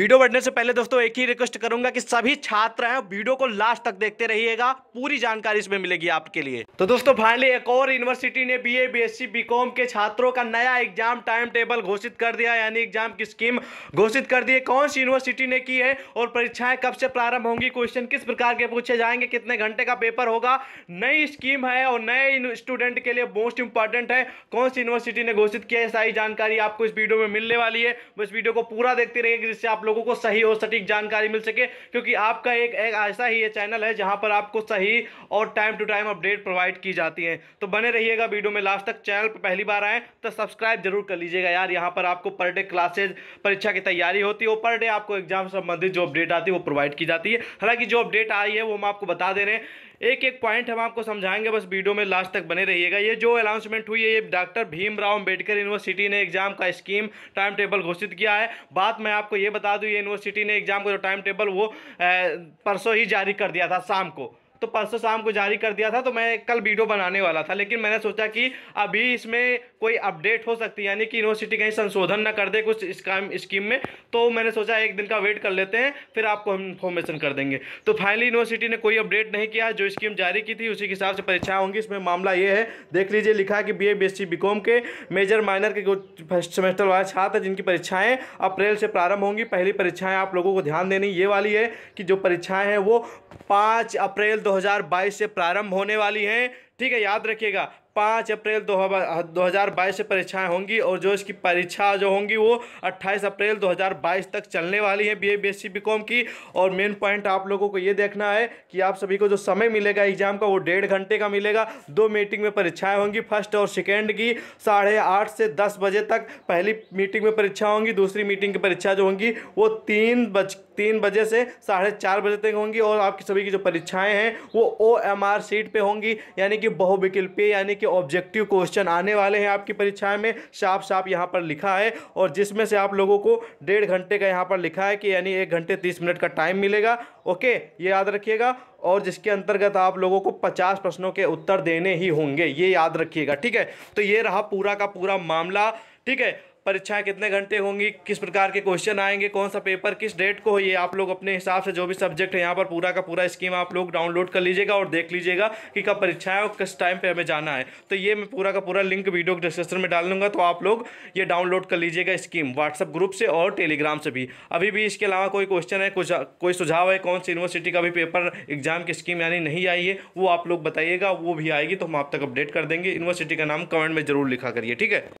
video बढ़ने से पहले दोस्तों एक ही रिक्वेस्ट करूंगा कि सभी छात्र हैं वीडियो को लास्ट तक देखते रहिएगा पूरी जानकारी इसमें मिलेगी आपके लिए तो दोस्तों फाइनली एक और यूनिवर्सिटी ने बीए बीएससी बीकॉम के छात्रों का नया एग्जाम टाइम टेबल घोषित कर दिया यानी एग्जाम की स्कीम घोषित कर दी है कौन सी यूनिवर्सिटी ने की है और परीक्षाएं कब से प्रारंभ होंगी क्वेश्चन किस प्रकार के पूछे जाएंगे कितने घंटे का पेपर होगा नई स्कीम है और नए स्टूडेंट के लिए मोस्ट इंपॉर्टेंट है कौन सी यूनिवर्सिटी ने घोषित किया है सारी जानकारी आपको इस वीडियो में मिलने वाली है बस वीडियो को पूरा देखते रहिए जिससे आप लोग लोगों को सही और सटीक जानकारी मिल सके क्योंकि आपका एक, ऐसा ही ये चैनल है जहाँ पर आपको सही और time to time update provide की जाती हैं तो बने रहिएगा वीडियो में लास्ट तक चैनल पर पहली बार आएँ तो सब्सक्राइब जरूर कर लीजिएगा यार यहाँ पर आपको पर डे क्लासेज परीक्षा की तैयारी होती है पर डे आपको एग्जाम संबंधित जो अपडेट आती है वो प्रोवाइड की जाती है हालांकि जो अपडेट आई है वो हम आपको बता दे रहे हैं एक एक पॉइंट हम आपको समझाएंगे बस वीडियो में लास्ट तक बने रहिएगा ये जो अनाउंसमेंट हुई है ये डॉक्टर भीमराव अंबेडकर यूनिवर्सिटी ने एग्जाम का स्कीम टाइम टेबल घोषित किया है बात मैं आपको ये बता दूँ यूनिवर्सिटी ने एग्ज़ाम का जो टाइम टेबल वो परसों ही जारी कर दिया था शाम को तो परसों शाम को जारी कर दिया था तो मैं कल वीडियो बनाने वाला था लेकिन मैंने सोचा कि अभी इसमें कोई अपडेट हो सकती है यानी कि यूनिवर्सिटी कहीं संशोधन ना कर दे कुछ स्काम स्कीम में तो मैंने सोचा एक दिन का वेट कर लेते हैं फिर आपको हम इन्फॉर्मेशन कर देंगे तो फाइनली यूनिवर्सिटी ने कोई अपडेट नहीं किया जो स्कीम जारी की थी उसी के हिसाब से परीक्षाएं होंगी इसमें मामला ये है देख लीजिए लिखा कि बी ए बी के मेजर माइनर के फर्स्ट सेमेस्टर वाले छात्र जिनकी परीक्षाएँ अप्रैल से प्रारंभ होंगी पहली परीक्षाएँ आप लोगों को ध्यान देनी ये वाली है कि जो परीक्षाएँ हैं वो पाँच अप्रैल दो 2022 से प्रारंभ होने वाली हैं ठीक है याद रखिएगा पाँच अप्रैल दो हज़ार बाईस से परीक्षाएं होंगी और जो इसकी परीक्षा जो होंगी वो 28 अप्रैल 2022 तक चलने वाली है बीए बीएससी बीकॉम की और मेन पॉइंट आप लोगों को ये देखना है कि आप सभी को जो समय मिलेगा एग्जाम का वो डेढ़ घंटे का मिलेगा दो मीटिंग में परीक्षाएं होंगी फर्स्ट और सेकेंड की साढ़े आठ से दस बजे तक पहली मीटिंग में परीक्षा होंगी दूसरी मीटिंग की परीक्षा जो होंगी वो तीन बज तीन बजे से साढ़े चार बजे तक होंगी और आपकी सभी की जो परीक्षाएं हैं वो ओ एम आर सीट पर होंगी यानी कि बहुविकल्पीय यानी कि ऑब्जेक्टिव क्वेश्चन आने वाले हैं आपकी परीक्षाएं में साफ साफ यहाँ पर लिखा है और जिसमें से आप लोगों को डेढ़ घंटे का यहाँ पर लिखा है कि यानी एक घंटे तीस मिनट का टाइम मिलेगा ओके ये याद रखिएगा और जिसके अंतर्गत आप लोगों को 50 प्रश्नों के उत्तर देने ही होंगे ये याद रखिएगा ठीक है तो ये रहा पूरा का पूरा मामला ठीक है परीक्षाएं कितने घंटे होंगी किस प्रकार के क्वेश्चन आएंगे कौन सा पेपर किस डेट को ये आप लोग अपने हिसाब से जो भी सब्जेक्ट है यहाँ पर पूरा का पूरा स्कीम आप लोग डाउनलोड कर लीजिएगा और देख लीजिएगा कि कब परीक्षा है और किस टाइम पर हमें जाना है तो ये मैं पूरा का पूरा लिंक वीडियो डिस्क्रिप्शन में डाल दूँगा तो आप लोग ये डाउनलोड कर लीजिएगा स्कीम व्हाट्सअप ग्रुप से और टेलीग्राम से भी अभी भी इसके अलावा कोई क्वेश्चन है कुछ कोई सुझाव है कौन सी यूनिवर्सिटी का भी पेपर एग्जाम की स्कीम यानी नहीं आई है वो आप लोग बताइएगा वो भी आएगी तो हम आप तक अपडेट कर देंगे यूनिवर्सिटी का नाम कमेंट में जरूर लिखा करिए ठीक है